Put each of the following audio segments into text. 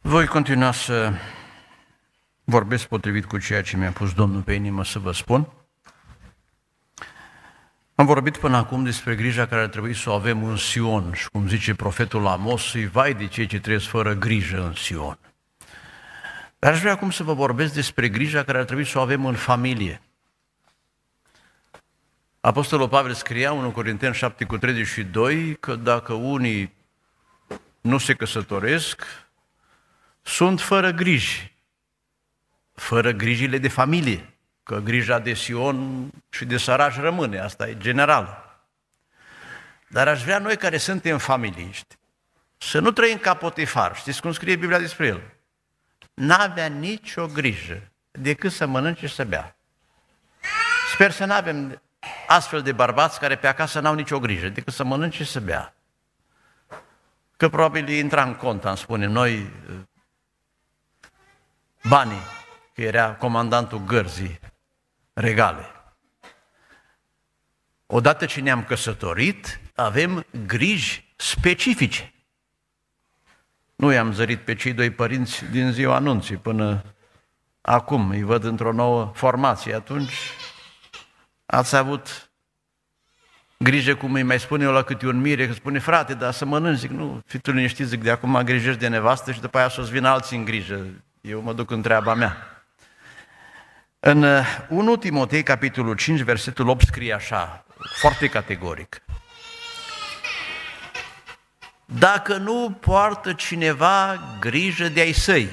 Voi continua să vorbesc potrivit cu ceea ce mi-a pus Domnul pe inimă să vă spun. Am vorbit până acum despre grija care ar trebui să o avem în Sion și cum zice profetul Amos, îi vai de cei ce trăiesc fără grijă în Sion. Dar aș vrea acum să vă vorbesc despre grija care ar trebui să o avem în familie. Apostolul Pavel scria 1 Corinteni 7 cu 32 că dacă unii nu se căsătoresc, sunt fără griji, fără grijile de familie, că grija de Sion și de săraș rămâne, asta e general. Dar aș vrea noi care suntem familiști să nu trăim ca Potifar, știți cum scrie Biblia despre el? N-avea nicio grijă decât să mănânce și să bea. Sper să nu avem astfel de bărbați care pe acasă n-au nicio grijă decât să mănânce și să bea. Că probabil intra în cont, am spune noi, banii, că era comandantul gărzii regale. Odată ce ne-am căsătorit, avem griji specifice. Nu i-am zărit pe cei doi părinți din ziua anunții până acum, îi văd într-o nouă formație. Atunci ați avut grijă, cum îi mai spune eu la câte un mire, că spune, frate, dar să mănânci, zic, nu, fi tu liniștit, zic, de acum grijești de nevastă și după aia să-ți vin alții în grijă. Eu mă duc în treaba mea. În 1 uh, Timotei, capitolul 5, versetul 8, scrie așa, foarte categoric. Dacă nu poartă cineva grijă de ai săi,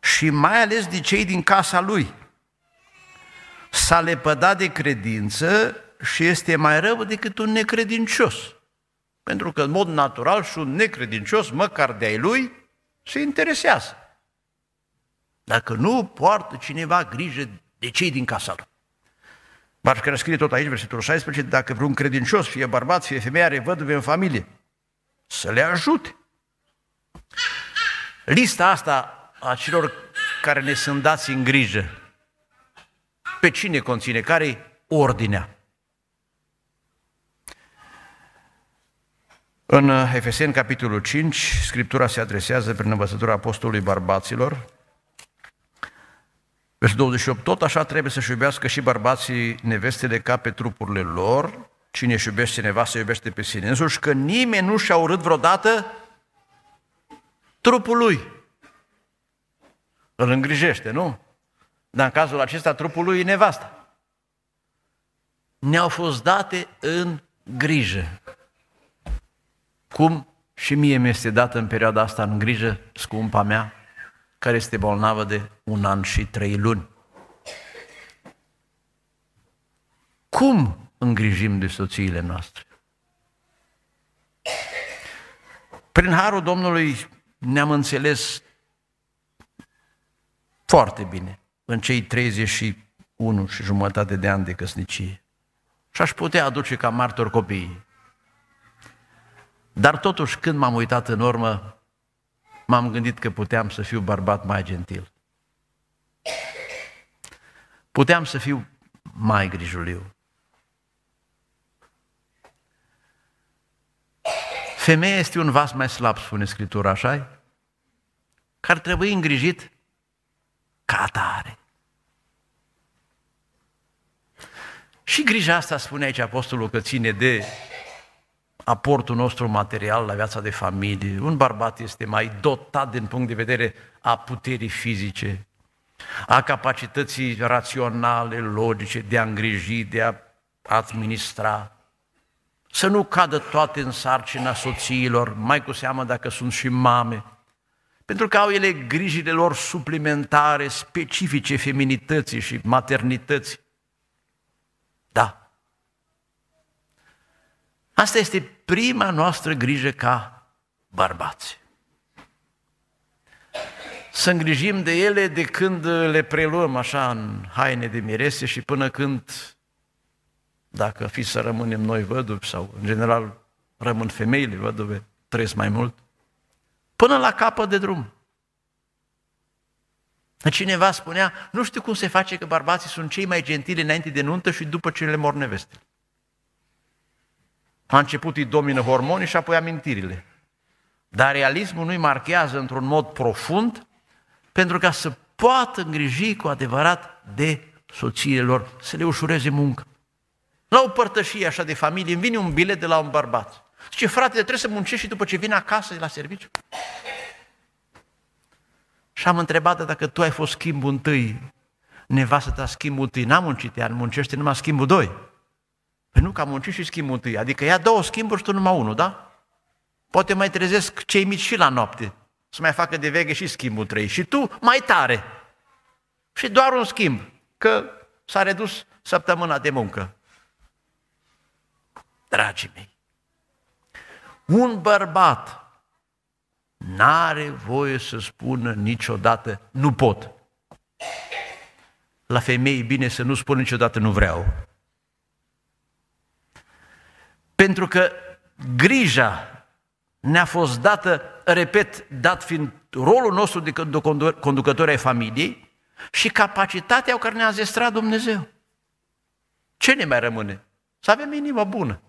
și mai ales de cei din casa lui, s-a lepădat de credință și este mai rău decât un necredincios. Pentru că, în mod natural, și un necredincios, măcar de ai lui, se interesează. Dacă nu poartă cineva grijă de cei din casa lui. care scrie tot aici, versetul 16, dacă vreun credincios, fie bărbat, fie femeie, are văduve în familie, să le ajute. Lista asta a celor care ne sunt dați în grijă, pe cine conține, care ordinea? În Efeseni, capitolul 5, Scriptura se adresează prin învățătura Apostolului Barbaților. Versul 28, tot așa trebuie să-și iubească și bărbații nevestele ca pe trupurile lor, cine își iubește cineva se iubește pe sine însuși, că nimeni nu și-a urât vreodată trupul lui. Îl îngrijește, nu? Dar în cazul acesta trupul lui e nevasta. Ne-au fost date în grijă cum și mie mi-este dată în perioada asta în grijă scumpa mea, care este bolnavă de un an și trei luni. Cum îngrijim de soțiile noastre? Prin harul Domnului ne-am înțeles foarte bine în cei 31 și jumătate de ani de căsnicie. Și aș putea aduce ca martor copiii. Dar totuși, când m-am uitat în urmă, m-am gândit că puteam să fiu bărbat mai gentil. Puteam să fiu mai grijuliu. Femeia este un vas mai slab, spune Scriptura, așa Care trebuie îngrijit ca atare. Și grija asta, spune aici Apostolul, că ține de aportul nostru material la viața de familie. Un bărbat este mai dotat din punct de vedere a puterii fizice, a capacității raționale, logice, de a îngriji, de a administra. Să nu cadă toate în sarcina soțiilor, mai cu seamă dacă sunt și mame, pentru că au ele grijile lor suplimentare, specifice feminității și maternității. Da, Asta este prima noastră grijă ca bărbați. Să îngrijim de ele de când le preluăm așa în haine de mirese și până când, dacă fi să rămânem noi văduvi sau în general rămân femeile văduve, trăiesc mai mult, până la capăt de drum. Cineva spunea, nu știu cum se face că bărbații sunt cei mai gentili înainte de nuntă și după ce le mor nevestele. La început îi domină hormonii și apoi amintirile. Dar realismul nu-i marchează într-un mod profund pentru ca să poată îngriji cu adevărat de soțiilor, să le ușureze muncă. La o părtășie așa de familie îmi vine un bilet de la un bărbat. Zice, frate, trebuie să muncești și după ce vine acasă de la serviciu. Și am întrebat da, dacă tu ai fost schimbul întâi, nevastă ta schimbul întâi, n-am muncit iar muncește numai schimbul doi. Păi nu, că am muncit și schimbul întâi. Adică ia două schimburi și tu numai unul, da? Poate mai trezesc cei mici și la noapte. Să mai facă de veche și schimbul trei. Și tu mai tare. Și doar un schimb. Că s-a redus săptămâna de muncă. Dragii mei, un bărbat n-are voie să spună niciodată nu pot. La femei bine să nu spună niciodată nu vreau. Pentru că grija ne-a fost dată, repet, dat fiind rolul nostru de conducător ai familiei și capacitatea care ne-a zestrat Dumnezeu. Ce ne mai rămâne? Să avem inima bună.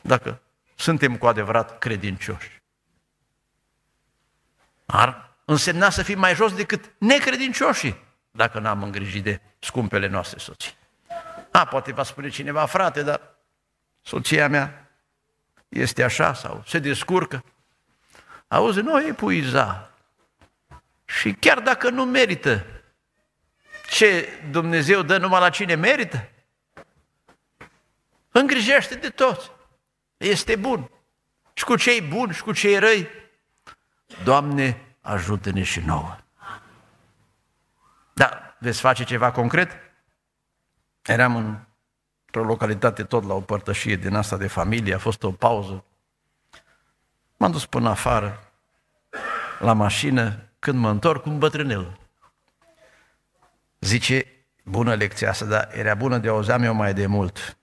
Dacă suntem cu adevărat credincioși. Ar însemna să fim mai jos decât necredincioșii, dacă n-am îngrijit de scumpele noastre soții. A, poate va spune cineva, frate, dar soția mea este așa sau se descurcă. Auzi, nu o epuiza. Și chiar dacă nu merită ce Dumnezeu dă numai la cine merită, îngrijește de toți. Este bun. Și cu cei buni și cu cei răi. Doamne, ajută-ne și nouă. Da, veți face ceva concret? Eram în într-o localitate tot la o părtășie din asta de familie, a fost o pauză. M-am dus până afară, la mașină, când mă întorc, un bătrânel. Zice, bună lecția asta, dar era bună de auzeam eu mai de mult.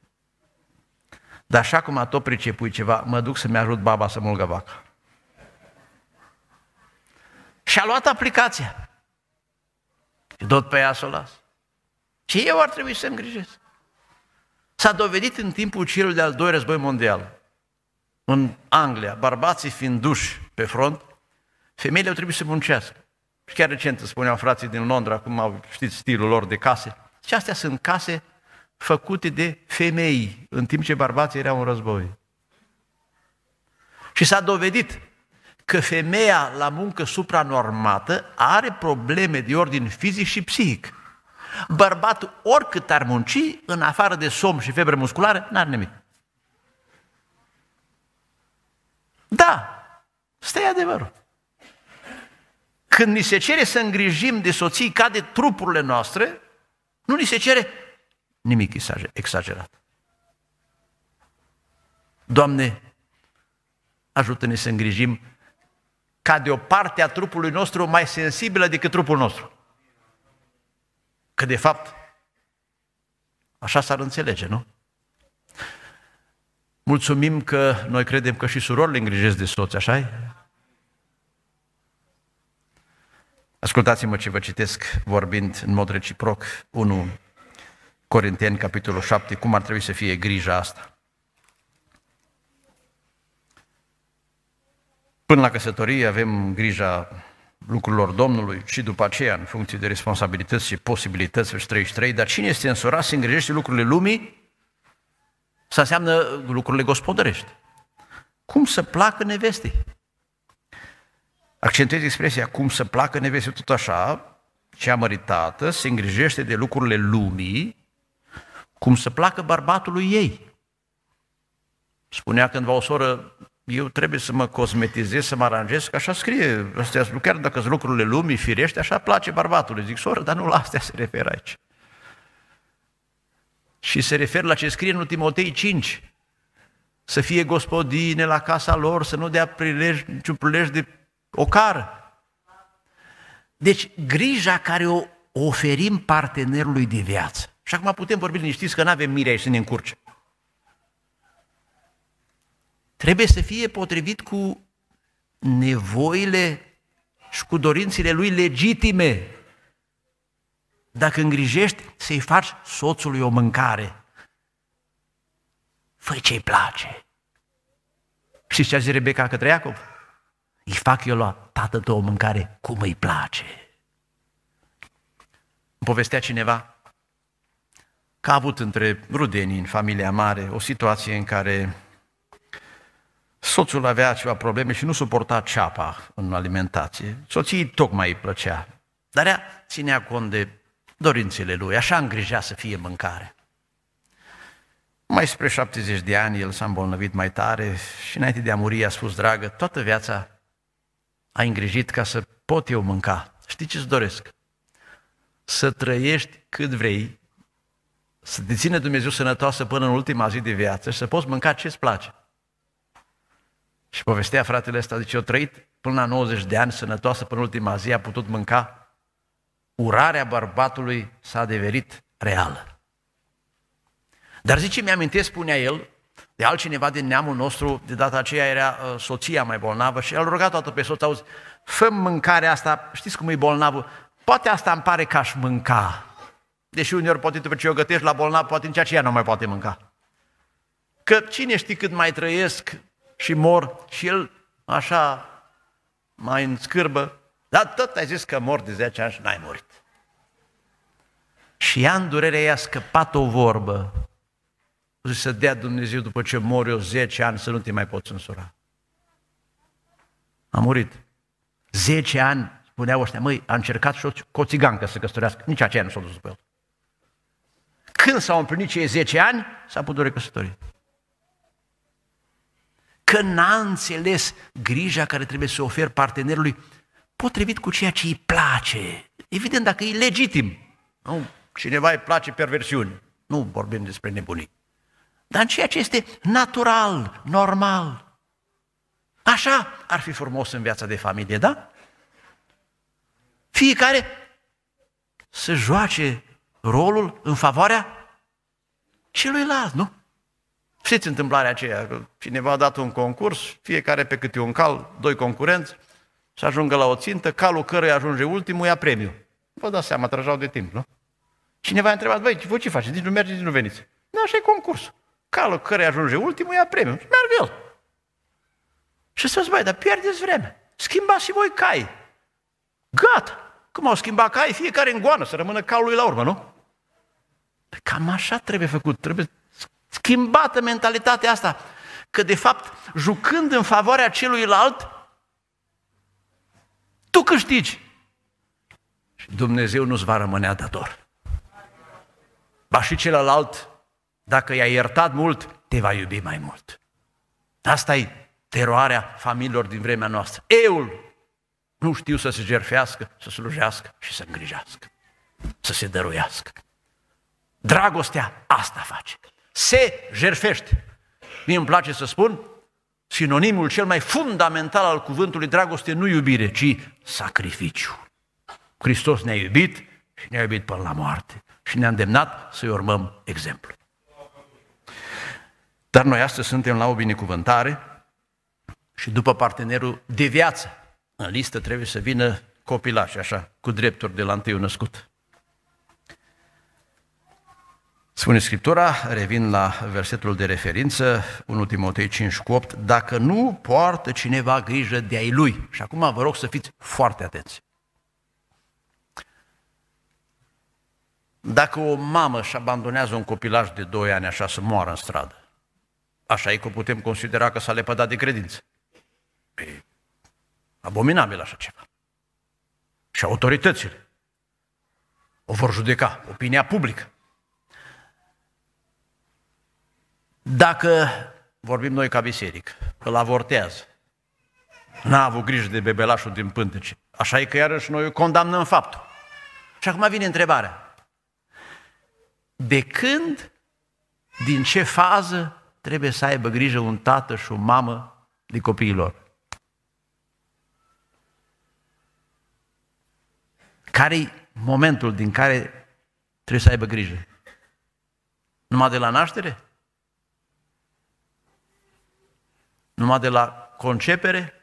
Dar așa cum a tot pricepui ceva, mă duc să-mi ajut baba să mulgă vaca. Și a luat aplicația. Și tot pe ea să o las. Și eu ar trebui să îngrijesc. S-a dovedit în timpul celui de-al doilea război mondial, în Anglia, bărbații fiind duși pe front, femeile au trebuit să muncească. Și chiar recent spuneau frații din Londra, cum au știți stilul lor de case, și astea sunt case făcute de femei, în timp ce bărbații erau în război. Și s-a dovedit că femeia la muncă supranormată are probleme de ordin fizic și psihic. Bărbatul, oricât ar munci, în afară de somn și febră musculară, n ar nimic. Da, ăsta e adevărul. Când ni se cere să îngrijim de soții ca de trupurile noastre, nu ni se cere nimic exagerat. Doamne, ajută-ne să îngrijim ca de o parte a trupului nostru mai sensibilă decât trupul nostru. Că de fapt, așa s-ar înțelege, nu? Mulțumim că noi credem că și surorile îngrijesc de soți, așa -i? Ascultați-mă ce vă citesc vorbind în mod reciproc 1 Corinteni, capitolul 7, cum ar trebui să fie grija asta. Până la căsătorie avem grija lucrurilor Domnului și după aceea în funcție de responsabilități și posibilități, versetul 33, dar cine este însurat se îngrijește lucrurile lumii, să înseamnă lucrurile gospodărești. Cum să placă nevestii? Accentuez expresia cum să placă nevestii tot așa, cea măritată se îngrijește de lucrurile lumii, cum să placă bărbatului ei. Spunea cândva o soră eu trebuie să mă cosmetizez, să mă aranjez, că așa scrie, astea, chiar dacă sunt lucrurile lumii, firește, așa place bărbatului. Zic, soră, dar nu la astea se referă aici. Și se referă la ce scrie în Timotei 5. Să fie gospodine la casa lor, să nu dea prilej, niciun prilej de ocar. Deci, grija care o oferim partenerului de viață. Și acum putem vorbi liniștiți că nu avem mirea și să ne încurce trebuie să fie potrivit cu nevoile și cu dorințele lui legitime. Dacă îngrijești, să-i faci soțului o mâncare. Fă ce-i place. Și ce a zis Rebecca către Iacob? Îi fac eu la tată o mâncare cum îi place. Îmi povestea cineva că a avut între rudenii în familia mare o situație în care Soțul avea ceva probleme și nu suporta ceapa în alimentație. Soției tocmai îi plăcea, dar ea ținea cont de dorințele lui, așa îngrijea să fie mâncare. Mai spre 70 de ani el s-a îmbolnăvit mai tare și înainte de a muri a spus, dragă, toată viața a îngrijit ca să pot eu mânca. Știi ce-ți doresc? Să trăiești cât vrei, să te ține Dumnezeu sănătoasă până în ultima zi de viață și să poți mânca ce-ți place. Și povestea fratele ăsta, zice, eu trăit până la 90 de ani sănătoasă, până ultima zi a putut mânca. Urarea bărbatului s-a devenit reală. Dar zice, mi-amintesc, am spunea el, de altcineva din neamul nostru, de data aceea era uh, soția mai bolnavă și el rugat toată pe soț, auzi, fă mâncarea asta, știți cum e bolnavul, poate asta îmi pare că aș mânca. Deși uneori poate după ce o gătești la bolnav, poate în ceea ce ea nu mai poate mânca. Că cine știe cât mai trăiesc, și mor și el așa mai în scârbă, dar tot ai zis că mor de 10 ani și n-ai murit. Și ea în durere i-a scăpat o vorbă. Zice, să dea Dumnezeu după ce mor eu 10 ani să nu te mai poți însura. A murit. 10 ani, spuneau ăștia, măi, a încercat și o, coțigancă să căsătorească. Nici aceea nu s-a dus după el. Când s-au împlinit cei 10 ani, s-a putut recăsători încă n-a înțeles grija care trebuie să ofer partenerului potrivit cu ceea ce îi place. Evident, dacă e legitim. Nu? Cineva îi place perversiune. Nu vorbim despre nebunii. Dar în ceea ce este natural, normal. Așa ar fi frumos în viața de familie, da? Fiecare să joace rolul în favoarea celuilalt, nu? Știți întâmplarea aceea, că cineva a dat un concurs, fiecare pe câte un cal, doi concurenți, să ajungă la o țintă, calul căruia ajunge ultimul ia premiu. Vă dați seama, trăjau de timp, nu? Cineva a întrebat, băi, voi ce faceți? Nici nu mergeți, nici nu veniți. Nu, așa e concurs. Calul care ajunge ultimul ia premiu. Și merg el. Și să băi, dar pierdeți vreme. Schimbați și voi cai. Gata. Cum au schimbat cai, fiecare în goană, să rămână calului la urmă, nu? Păi cam așa trebuie făcut. Trebuie schimbată mentalitatea asta. Că de fapt, jucând în favoarea celuilalt, tu câștigi. Și Dumnezeu nu-ți va rămâne dator. Ba și celălalt, dacă i-a iertat mult, te va iubi mai mult. Asta e teroarea familiilor din vremea noastră. Eul nu știu să se jerfească, să slujească și să îngrijească, să se dăruiască. Dragostea asta face se jerfește. Mie îmi place să spun, sinonimul cel mai fundamental al cuvântului dragoste nu iubire, ci sacrificiu. Hristos ne-a iubit și ne-a iubit până la moarte și ne-a îndemnat să-i urmăm exemplu. Dar noi astăzi suntem la o binecuvântare și după partenerul de viață, în listă trebuie să vină copilași, așa, cu drepturi de la întâi născut. Spune Scriptura, revin la versetul de referință, 1 Timotei 5 cu 8, dacă nu poartă cineva grijă de ai lui. Și acum vă rog să fiți foarte atenți. Dacă o mamă își abandonează un copilaj de 2 ani așa să moară în stradă, așa e că putem considera că s-a lepădat de credință. E abominabil așa ceva. Și autoritățile o vor judeca, opinia publică. Dacă vorbim noi ca biserică, îl avortează, n-a avut grijă de bebelașul din pântece, așa e că iarăși noi condamnăm faptul. Și acum vine întrebarea. De când, din ce fază trebuie să aibă grijă un tată și o mamă de copiilor? care momentul din care trebuie să aibă grijă? Numai de la naștere? Numai de la concepere?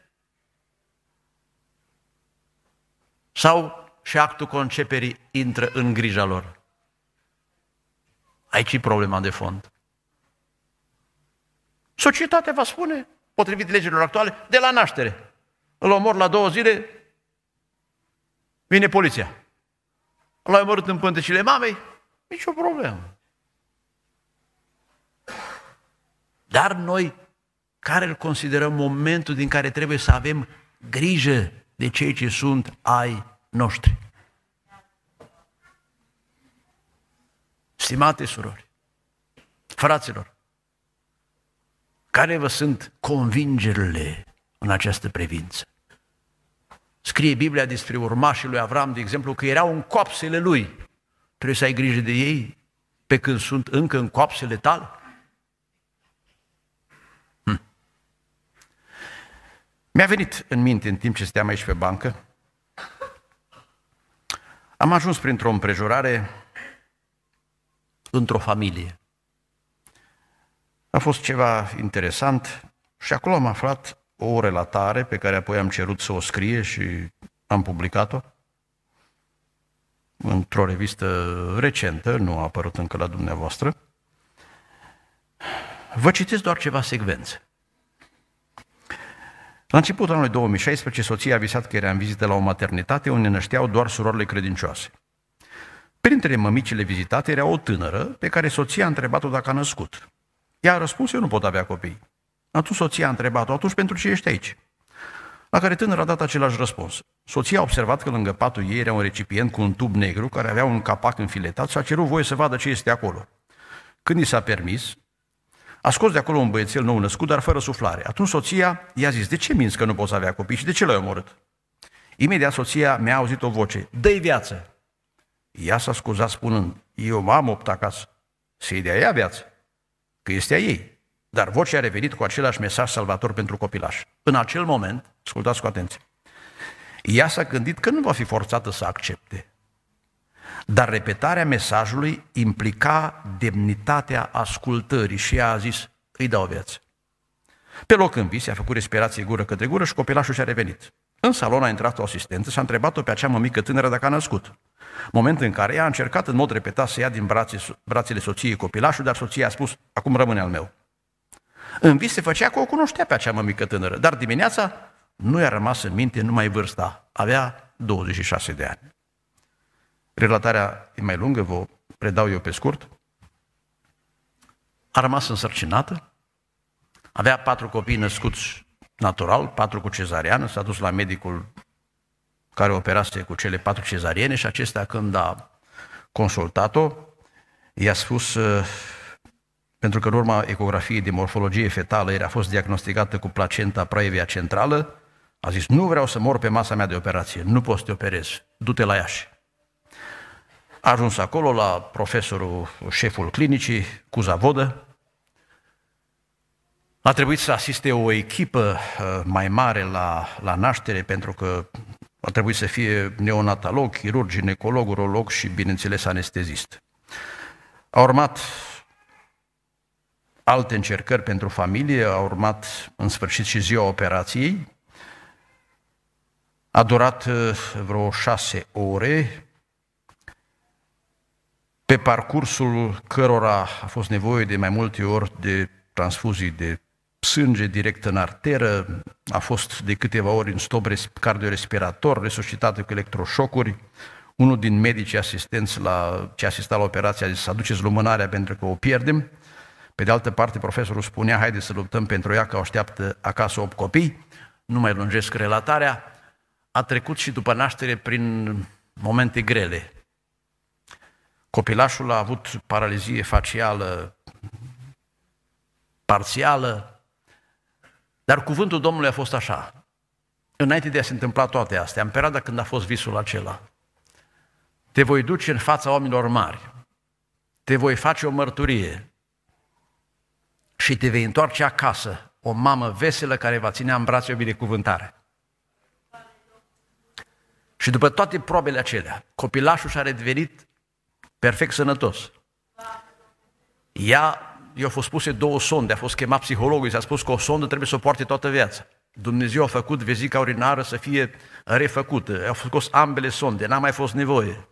Sau și actul conceperii intră în grija lor? Aici e problema de fond. Societatea va spune, potrivit legilor actuale, de la naștere. Îl omor la două zile, vine poliția. l a omorât în pântecile mamei, nicio problemă. Dar noi care îl considerăm momentul din care trebuie să avem grijă de cei ce sunt ai noștri. Stimate surori, fraților, care vă sunt convingerile în această privință? Scrie Biblia despre urmașii lui Avram, de exemplu, că erau în coapsele lui. Trebuie să ai grijă de ei pe când sunt încă în coapsele tale? Mi-a venit în minte în timp ce steam aici pe bancă. Am ajuns printr-o împrejurare într-o familie. A fost ceva interesant și acolo am aflat o relatare pe care apoi am cerut să o scrie și am publicat-o într-o revistă recentă, nu a apărut încă la dumneavoastră. Vă citesc doar ceva secvențe. La începutul anului 2016, soția a visat că era în vizită la o maternitate unde nășteau doar surorile credincioase. Printre mămicile vizitate era o tânără pe care soția a întrebat-o dacă a născut. Ea a răspuns, eu nu pot avea copii. Atunci soția a întrebat-o, atunci pentru ce ești aici? La care tânăra a dat același răspuns. Soția a observat că lângă patul ei era un recipient cu un tub negru care avea un capac înfiletat și a cerut voie să vadă ce este acolo. Când i s-a permis, a scos de acolo un băiețel nou născut, dar fără suflare. Atunci soția i-a zis, de ce minți că nu poți avea copii și de ce l-ai omorât? Imediat soția mi-a auzit o voce, dă-i viață. Ea s-a scuzat spunând, eu m-am opt acasă, să-i dea ea viață, că este a ei. Dar vocea a revenit cu același mesaj salvator pentru copilaș. În acel moment, ascultați cu atenție, ea s-a gândit că nu va fi forțată să accepte. Dar repetarea mesajului implica demnitatea ascultării și ea a zis, îi dau viață. Pe loc în vis, a făcut respirație gură către gură și copilașul și-a revenit. În salon a intrat o asistentă și a întrebat-o pe acea mămică tânără dacă a născut. Moment în care ea a încercat în mod repetat să ia din brațe, brațele soției copilașul, dar soția a spus, acum rămâne al meu. În vis se făcea că o cunoștea pe acea mămică tânără, dar dimineața nu i-a rămas în minte numai vârsta, avea 26 de ani. Relatarea e mai lungă, vă predau eu pe scurt. A rămas însărcinată, avea patru copii născuți natural, patru cu cezariană, s-a dus la medicul care operase cu cele patru cezariene și acesta când a consultat-o, i-a spus, uh, pentru că în urma ecografiei de morfologie fetală era fost diagnosticată cu placenta praevia centrală, a zis, nu vreau să mor pe masa mea de operație, nu pot să te operez, du-te la Iași. A ajuns acolo la profesorul, șeful clinicii, cu zavodă. A trebuit să asiste o echipă uh, mai mare la, la naștere, pentru că a trebuit să fie neonatolog, chirurg, ginecolog, urolog și, bineînțeles, anestezist. A urmat alte încercări pentru familie, a urmat în sfârșit și ziua operației. A durat uh, vreo șase ore, pe parcursul cărora a fost nevoie de mai multe ori de transfuzii de sânge direct în arteră, a fost de câteva ori în stop cardiorespirator, resuscitată cu electroșocuri. Unul din medicii asistenți la, ce asista la operația a zis să aduceți lumânarea pentru că o pierdem. Pe de altă parte, profesorul spunea, „Haideți să luptăm pentru ea, că o așteaptă acasă 8 copii. Nu mai lungesc relatarea. A trecut și după naștere prin momente grele. Copilașul a avut paralizie facială parțială, dar cuvântul Domnului a fost așa. Înainte de a se întâmpla toate astea, în perioada când a fost visul acela, te voi duce în fața oamenilor mari, te voi face o mărturie și te vei întoarce acasă, o mamă veselă care va ține în brațe o binecuvântare. Și după toate probele acelea, copilașul și-a redevenit perfect sănătos. Ea, i-au fost puse două sonde, a fost chemat psihologul, i s-a spus că o sondă trebuie să o poarte toată viața. Dumnezeu a făcut vezica urinară să fie refăcută. Au fost ambele sonde, n-a mai fost nevoie.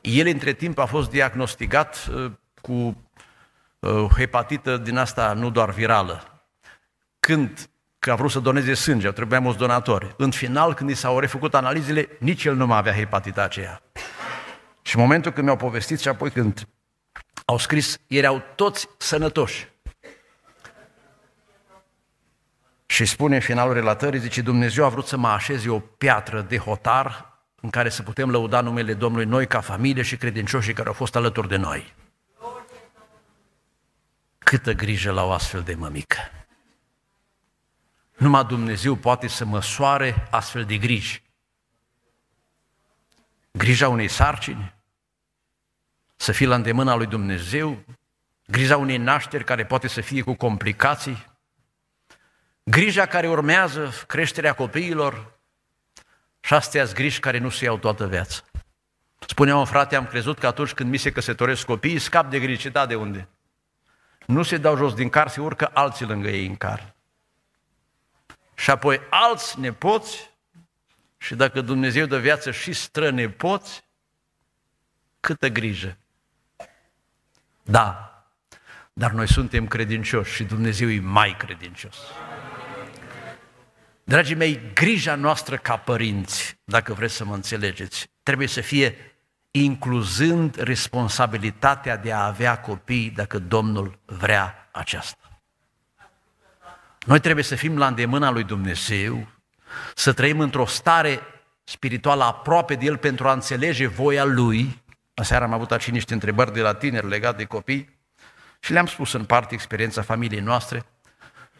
El între timp a fost diagnosticat uh, cu uh, hepatită din asta nu doar virală. Când că a vrut să doneze sânge, trebuia mulți donatori. În final, când i s-au refăcut analizele, nici el nu mai avea hepatita aceea. Și în momentul când mi-au povestit și apoi când au scris, erau toți sănătoși. Și spune în finalul relatării, zice, Dumnezeu a vrut să mă așeze o piatră de hotar în care să putem lăuda numele Domnului noi ca familie și credincioșii care au fost alături de noi. Câtă grijă la o astfel de mămică! Numai Dumnezeu poate să măsoare astfel de griji grija unei sarcini, să fii la îndemâna lui Dumnezeu, grija unei nașteri care poate să fie cu complicații, grija care urmează creșterea copiilor și astea griji care nu se iau toată viața. Spuneam frate, am crezut că atunci când mi se căsătoresc copiii, scap de griji. de unde? Nu se dau jos din car, se urcă alții lângă ei în car. Și apoi alți nepoți și dacă Dumnezeu dă viață și străne poți, câtă grijă. Da, dar noi suntem credincioși și Dumnezeu e mai credincios. Dragii mei, grija noastră ca părinți, dacă vreți să mă înțelegeți, trebuie să fie incluzând responsabilitatea de a avea copii dacă Domnul vrea aceasta. Noi trebuie să fim la îndemâna lui Dumnezeu să trăim într-o stare spirituală aproape de El pentru a înțelege voia Lui. Aseară am avut aici niște întrebări de la tineri legate de copii și le-am spus în parte experiența familiei noastre.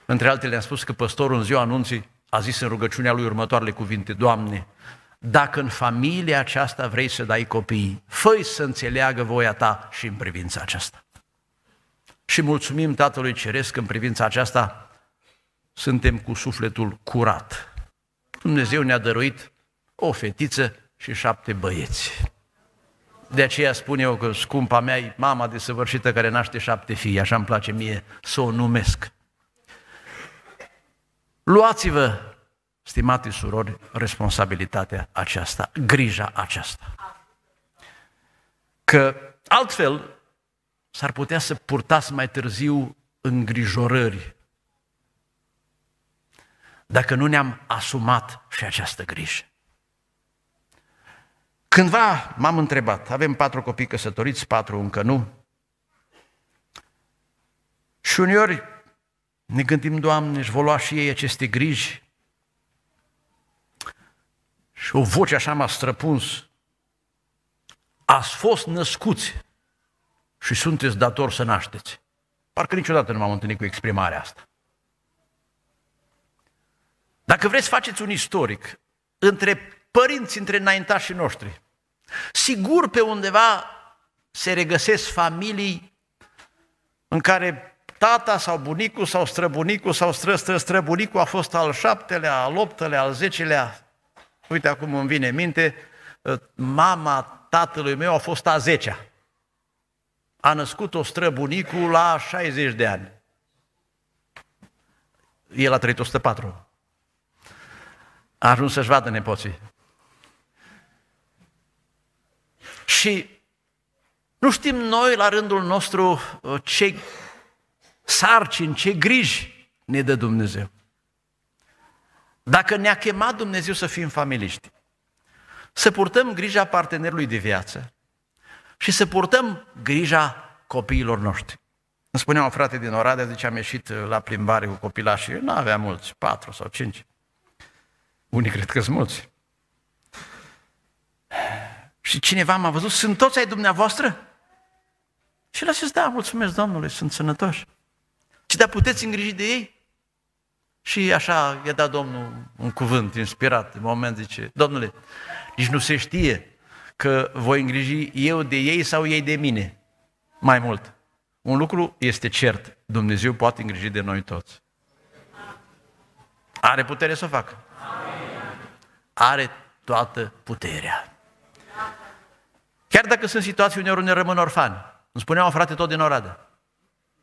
Între altele le-am spus că păstorul în ziua anunții a zis în rugăciunea lui următoarele cuvinte, Doamne, dacă în familia aceasta vrei să dai copii, fă să înțeleagă voia ta și în privința aceasta. Și mulțumim Tatălui Ceresc în privința aceasta, suntem cu sufletul curat, Dumnezeu ne-a dăruit o fetiță și șapte băieți. De aceea spun eu că scumpa mea e mama desăvârșită care naște șapte fii, așa îmi place mie să o numesc. Luați-vă, stimate surori, responsabilitatea aceasta, grija aceasta. Că altfel s-ar putea să purtați mai târziu îngrijorări dacă nu ne-am asumat și această grijă. Cândva m-am întrebat, avem patru copii căsătoriți, patru încă nu, și uneori ne gândim, Doamne, își vor lua și ei aceste griji. Și o voce așa m-a străpuns. Ați fost născuți și sunteți datori să nașteți. Parcă niciodată nu m-am întâlnit cu exprimarea asta. Dacă vreți, faceți un istoric între părinți, între înaintașii noștri. Sigur, pe undeva se regăsesc familii în care tata sau bunicul sau străbunicul sau stră, stră, străbunicul a fost al șaptelea, al optelea, al zecelea. Uite acum îmi vine minte, uh, mama tatălui meu a fost a zecea. A născut-o străbunicul la 60 de ani. El a trăit 104 a ajuns să-și vadă nepoții. Și nu știm noi, la rândul nostru, ce sarcini, ce griji ne dă Dumnezeu. Dacă ne-a chemat Dumnezeu să fim familiști, să purtăm grija partenerului de viață și să purtăm grija copiilor noștri. Îmi spunea un frate din Oradea, zice, am ieșit la plimbare cu copilașii, nu aveam mulți, patru sau cinci. Unii cred că sunt mulți. Și cineva m-a văzut, sunt toți ai dumneavoastră? Și l-a zis, da, mulțumesc Domnului, sunt sănătoși. Și da, puteți îngriji de ei? Și așa i-a dat Domnul un cuvânt inspirat, în moment zice, Domnule, nici nu se știe că voi îngriji eu de ei sau ei de mine. Mai mult, un lucru este cert, Dumnezeu poate îngriji de noi toți. Are putere să o facă are toată puterea. Chiar dacă sunt situații uneori ne rămân orfani. Îmi spunea un frate tot din Oradea.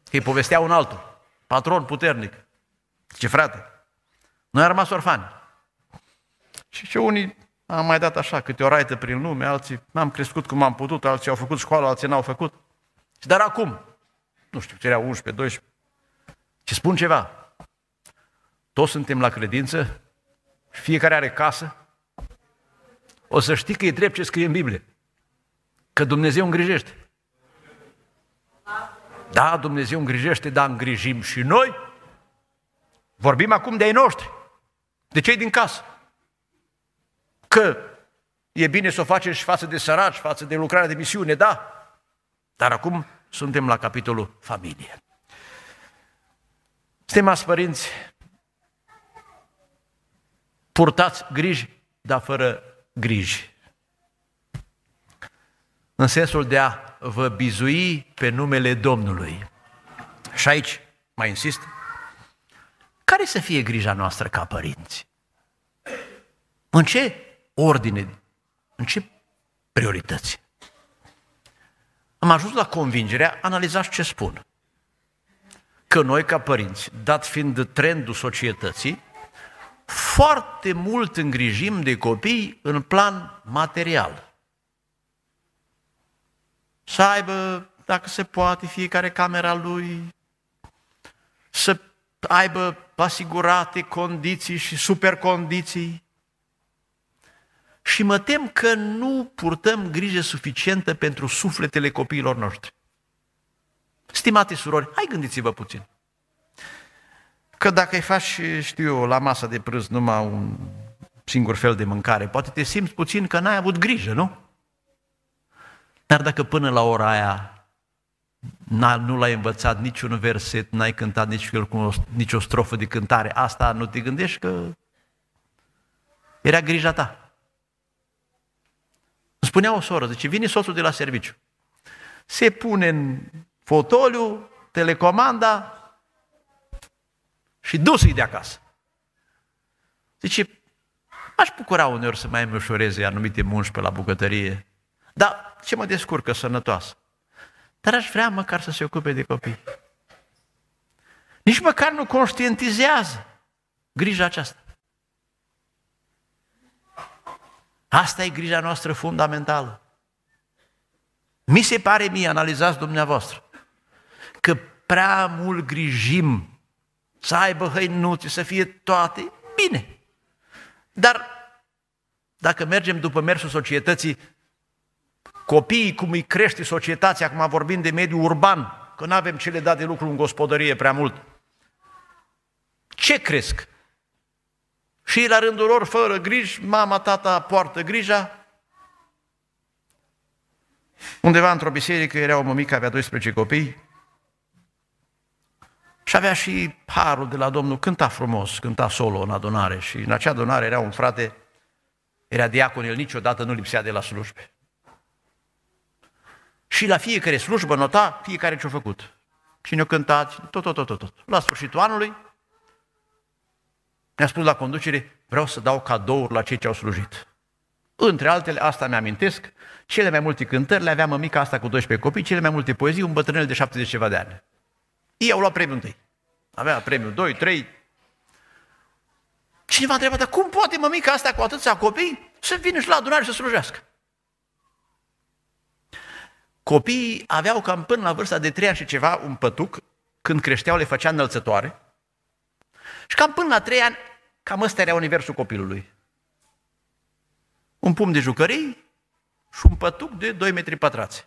Că îi povestea un altul, patron puternic. Ce frate, noi am rămas orfani. Și ce unii am mai dat așa câte o raită prin lume, alții n-am crescut cum am putut, alții au făcut școală, alții n-au făcut. Și dar acum, nu știu, erau 11, 12, și spun ceva. Toți suntem la credință, fiecare are casă, o să știi că e drept ce scrie în Biblie. Că Dumnezeu îngrijește. Da, Dumnezeu îngrijește, dar îngrijim și noi. Vorbim acum de ai noștri, de cei din casă. Că e bine să o facem și față de săraci, față de lucrarea de misiune, da. Dar acum suntem la capitolul familie. Stimați părinți, purtați griji, dar fără griji. În sensul de a vă bizui pe numele Domnului. Și aici mai insist, care să fie grija noastră ca părinți? În ce ordine, în ce priorități? Am ajuns la convingerea, analizați ce spun, că noi ca părinți, dat fiind trendul societății, foarte mult îngrijim de copii în plan material. Să aibă, dacă se poate, fiecare camera lui, să aibă asigurate condiții și supercondiții. Și mă tem că nu purtăm grijă suficientă pentru sufletele copiilor noștri. Stimate surori, hai gândiți-vă puțin. Că dacă îi faci, știu eu, la masă de prânz numai un singur fel de mâncare, poate te simți puțin că n-ai avut grijă, nu? Dar dacă până la ora aia nu l-ai învățat niciun verset, n-ai cântat nici, nici o strofă de cântare, asta nu te gândești că era grija ta. Îmi spunea o soră, zice, vine soțul de la serviciu. Se pune în fotoliu, telecomanda, și duce-i de acasă. Zice, aș bucura uneori să mai îmi ușureze anumite munci pe la bucătărie, dar ce mă descurcă sănătoasă? Dar aș vrea măcar să se ocupe de copii. Nici măcar nu conștientizează grija aceasta. Asta e grija noastră fundamentală. Mi se pare mie, analizați dumneavoastră, că prea mult grijim să aibă hăinuțe, să fie toate, bine. Dar dacă mergem după mersul societății, copiii cum îi crește societatea, acum vorbim de mediul urban, că nu avem cele date de lucru în gospodărie prea mult, ce cresc? Și la rândul lor, fără griji, mama, tata poartă grija. Undeva într-o biserică era o mămică, avea 12 copii, și avea și parul de la Domnul, cânta frumos, cânta solo în adunare și în acea adunare era un frate, era diacon, el niciodată nu lipsea de la slujbe. Și la fiecare slujbă nota fiecare ce-a făcut. Cine a cântat, tot, tot, tot, tot. tot. La sfârșitul anului ne-a spus la conducere, vreau să dau cadouri la cei ce au slujit. Între altele, asta mi-amintesc, cele mai multe cântări le avea mămica asta cu 12 copii, cele mai multe poezii, un bătrânel de 70 ceva de ani. Ei au luat premiul întâi. Avea premiul 2, 3. Cineva întreba, dar cum poate mămica asta cu atâția copii să vină și la adunare să slujească? Copiii aveau cam până la vârsta de 3 ani și ceva un pătuc, când creșteau le făcea înălțătoare. Și cam până la 3 ani, cam ăsta era universul copilului. Un pumn de jucării și un pătuc de 2 metri pătrați.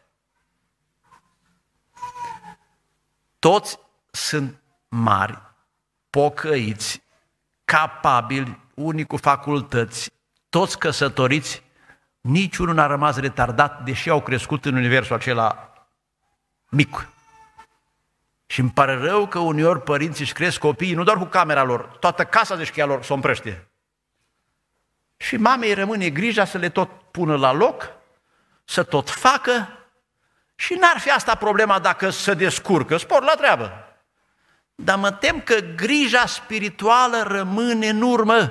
Toți sunt mari, pocăiți, capabili, unii cu facultăți, toți căsătoriți, niciunul n-a rămas retardat, deși au crescut în universul acela mic. Și îmi pare rău că uneori părinții își cresc copiii, nu doar cu camera lor, toată casa de șchia lor se împrăște. Și mamei rămâne grija să le tot pună la loc, să tot facă și n-ar fi asta problema dacă se descurcă, spor la treabă. Dar mă tem că grija spirituală rămâne în urmă.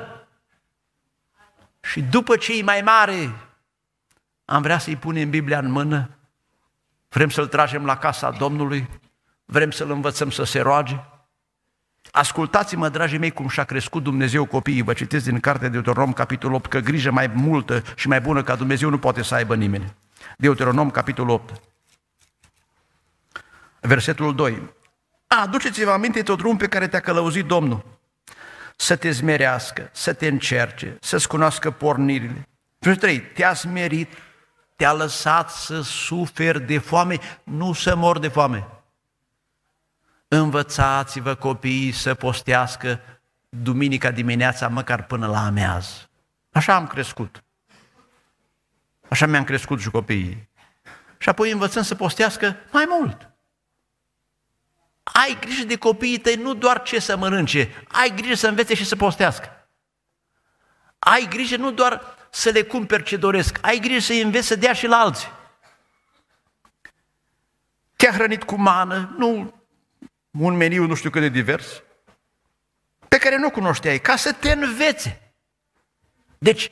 Și după ce e mai mare, am vrea să-i punem Biblia în mână, vrem să-l tragem la casa Domnului, vrem să-l învățăm să se roage. Ascultați-mă, dragii mei, cum și-a crescut Dumnezeu copiii. Vă citesc din cartea Deuteronom, capitolul 8, că grijă mai multă și mai bună ca Dumnezeu nu poate să aibă nimeni. Deuteronom, capitolul 8. Versetul 2. Aduceți-vă aminte tot drum pe care te-a călăuzit Domnul. Să te zmerească, să te încerce, să-ți cunoască pornirile. Versetul 3. Te-a smerit, te-a lăsat să suferi de foame, nu să mor de foame. Învățați-vă copiii să postească duminica dimineața, măcar până la ameaz. Așa am crescut. Așa mi-am crescut și copiii. Și apoi învățăm să postească mai mult ai grijă de copiii tăi nu doar ce să mănânce, ai grijă să învețe și să postească. Ai grijă nu doar să le cumperi ce doresc, ai grijă să-i înveți să dea și la alții. Te-a hrănit cu mană, nu un meniu nu știu cât de divers, pe care nu cunoșteai, ca să te învețe. Deci,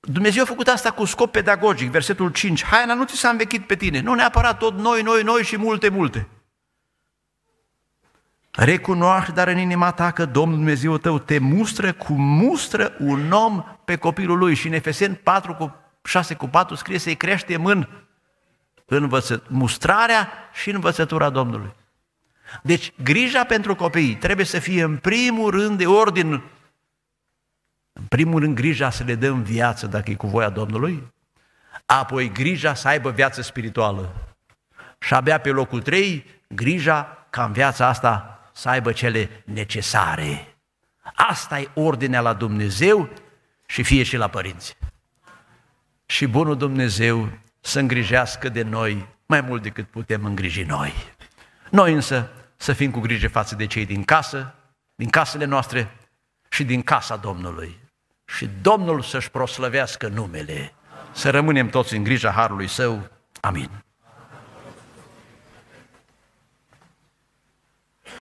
Dumnezeu a făcut asta cu scop pedagogic, versetul 5. Haina nu ți s-a învechit pe tine, nu neapărat tot noi, noi, noi și multe, multe. Recunoaște dar în inima ta că Domnul Dumnezeu tău te mustră cu mustră un om pe copilul lui. Și în Efesen 4 cu 6 cu 4 scrie să-i crește în învăță, mustrarea și învățătura Domnului. Deci grija pentru copii trebuie să fie în primul rând de ordin, în primul rând grija să le dăm viață dacă e cu voia Domnului, apoi grija să aibă viață spirituală. Și abia pe locul 3, grija ca în viața asta să aibă cele necesare. Asta e ordinea la Dumnezeu și fie și la părinți. Și bunul Dumnezeu să îngrijească de noi mai mult decât putem îngriji noi. Noi însă să fim cu grijă față de cei din casă, din casele noastre și din casa Domnului. Și Domnul să-și proslăvească numele. Să rămânem toți în grija Harului Său. Amin.